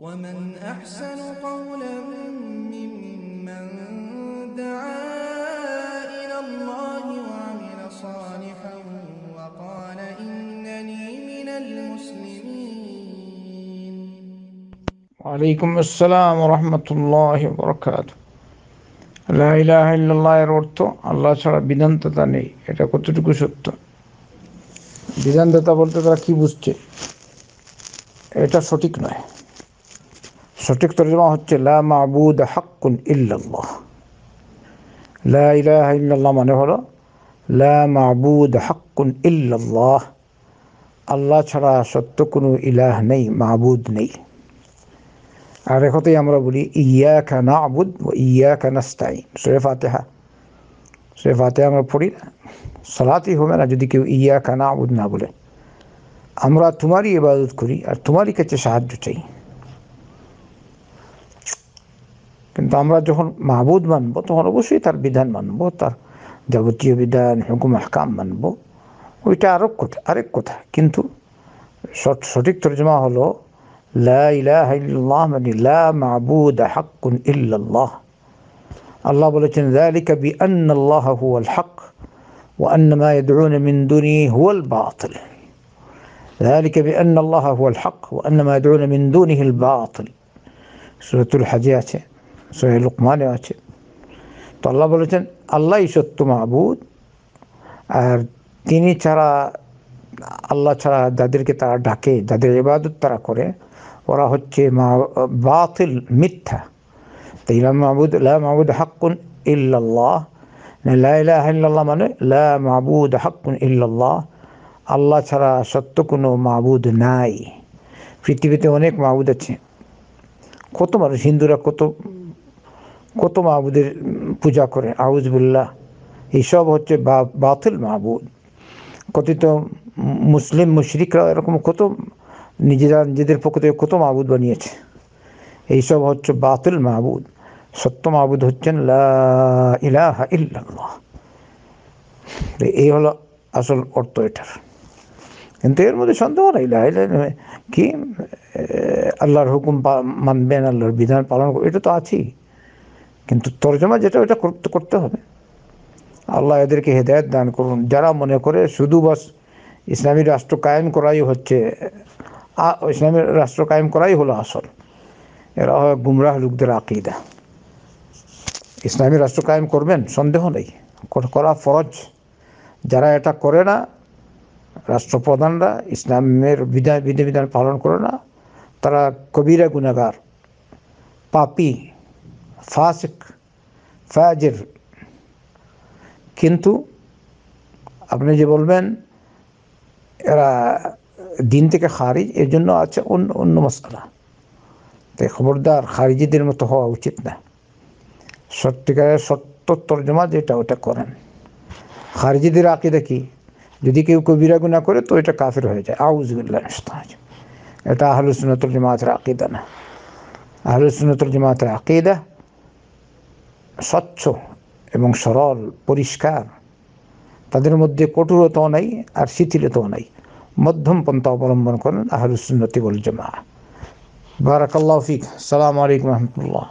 ومن أحسن قولا ممن دعا إلى الله وعمل صالحا وقال إنني من المسلمين وعليكم السلام ورحمة الله وبركاته لا إله إلا الله অর্থ الله ছাড়া বিধানদাতা নেই এটা কতটুকু সত্য বিধানদাতা বলতে তারা কি বুঝছে এটা সঠিক নয় সঠিক তরজমা হচ্ছে লা মাবুদ হাক্কুন ইল্লাল্লাহ লা ইলাহা ইল্লাল্লাহ মানে হলো লা মাবুদ হাক্কুন ইল্লাল্লাহ আল্লাহ ছাড়া সত্য কোনো ইলাহ নেই মাবুদ নেই আর একথাই আমরা বলি ইয়া খানা আবুদ ও ইয়া খানাস্তাই সুরে ফাতেহা সুরে ফাতেহা আমরা পড়ি না সালাতই হবে না যদি কেউ ইয়া খানা আবুদ না বলে আমরা তোমারই ইবাদত করি আর তোমারই কাছে সাহায্য চাই কিন্তু আমরা যখন মাহবুদ মানব তখন অবশ্যই তার বিধান মানব তার যাবতীয় বিধান হুকুম হাকাম মানব ওইটা আরো কথা আরেক কথা কিন্তু সঠিক তর্জমা হলো লা ইলাহা ইল্লাল্লাহ মানে লা মাবুদ হাক্কুন ইল্লাল্লাহ আল্লাহ বলেছেন ذلك بأن الله هو الحق وأن ما يدعون من دونه هو الباطل ذلك بأن الله هو الحق وأن ما يدعون من دونه الباطل سورة الحجاج সোহেল লুকমানে আছে তো আল্লাহ বলেছেন আল্লাহ সত্য মাহবুদ আর তিনি ছাড়া আল্লাহ ছাড়া যাদেরকে তারা ডাকে যাদের ইবাদত তারা করে ওরা হচ্ছে মা বাতিল মিথ্যা তো ইলাম মাহবুদ লা মাহবুদ হাক্কুন ইল্লাল্লাহ লা ইলাহা মানে লা মাহবুদ হাক্কুন ইল্লাল্লাহ আল্লাহ ছাড়া সত্য কোনো মাহবুদ নাই পৃথিবীতে অনেক মাহবুদ আছে কত মানুষ হিন্দুরা কত কত মাহবুদের পূজা করে আউজবুল্লাহ এইসব হচ্ছে বাতুল মাহবুদ কথিত মুসলিম মুশরিকরা এরকম কত নিজেরা নিজেদের পক্ষ থেকে কত মাহবুদ বানিয়েছে এইসব হচ্ছে বাতুল মাহবুদ সত্য মাহবুদ হচ্ছেন ইলাহা ইল্লাল্লাহ এই হলো আসল অর্থ এটার কিন্তু এর মধ্যে সন্দেহ নাই কি আল্লাহর হুকুম মানবেন আল্লাহর বিধান পালন এটা তো আছেই কিন্তু তর্জমা যেটা ওটা করতে করতে হবে আল্লাহ এদেরকে হেদায়ত দান করুন যারা মনে করে শুধু বাস ইসলামী রাষ্ট্র কায়েম করাই হচ্ছে ইসলামী রাষ্ট্র কায়েম করাই হলো আসল এরা হয় গুমরাহ লোকদের আকিদা ইসলামী রাষ্ট্র কায়েম করবেন সন্দেহ নেই করা ফরজ যারা এটা করে না রাষ্ট্রপ্রধানরা ইসলামের বিধান বিধান পালন করে না তারা কবিরা গুণাগার পাপি ফাসিক ফাজির কিন্তু আপনি যে বলবেন এরা দিন থেকে খারিজ এর জন্য আছে অন্য অন্য মশলা তাই খবরদার খারিজিদের মতো হওয়া উচিত না সত্যিকারের সত্য তর্জমা যেটা ওটা করেন খারিজিদের আঁকি দেখি যদি কেউ কবিরা গুণা করে তো এটা কাফের হয়ে যায় আউজবিল্লাহ এটা আহলুসুনতুল জামাতের আকিদা না আহলুসুনতুল জামাতের আকিদা স্বচ্ছ এবং সরল পরিষ্কার তাদের মধ্যে কঠোরতাও নাই আর শিথিলতাও নাই মধ্যম পন্থা অবলম্বন করেন আহরুসুন্নতি বল জমা বারাকাল্লাহ ফিক সালাম আলাইকুম রহমতুল্লাহ